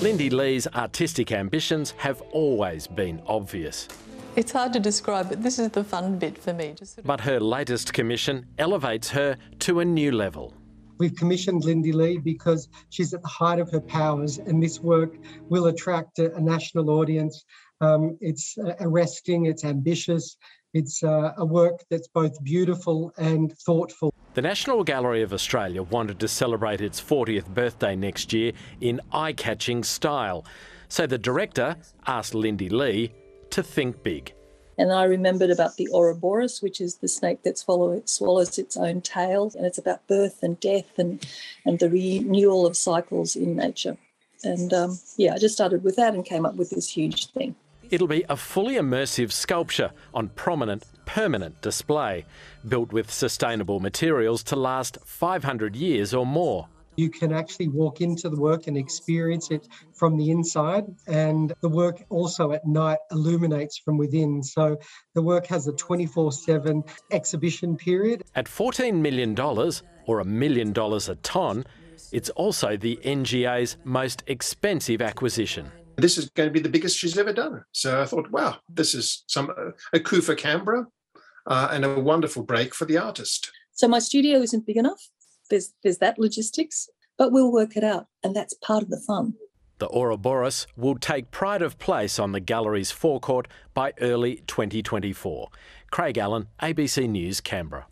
Lindy Lee's artistic ambitions have always been obvious. It's hard to describe, but this is the fun bit for me. Sort of... But her latest commission elevates her to a new level. We've commissioned Lindy Lee because she's at the height of her powers, and this work will attract a, a national audience. Um, it's uh, arresting, it's ambitious, it's uh, a work that's both beautiful and thoughtful. The National Gallery of Australia wanted to celebrate its 40th birthday next year in eye catching style. So the director asked Lindy Lee to think big. And I remembered about the Ouroboros, which is the snake that swallow, swallows its own tail. And it's about birth and death and, and the renewal of cycles in nature. And um, yeah, I just started with that and came up with this huge thing. It'll be a fully immersive sculpture on prominent, permanent display, built with sustainable materials to last 500 years or more. You can actually walk into the work and experience it from the inside. And the work also at night illuminates from within. So the work has a 24 7 exhibition period. At $14 million, or a million dollars a tonne, it's also the NGA's most expensive acquisition this is going to be the biggest she's ever done. So I thought, wow, this is some uh, a coup for Canberra uh, and a wonderful break for the artist. So my studio isn't big enough. There's there's that logistics, but we'll work it out, and that's part of the fun. The Ouroboros will take pride of place on the gallery's forecourt by early 2024. Craig Allen, ABC News, Canberra.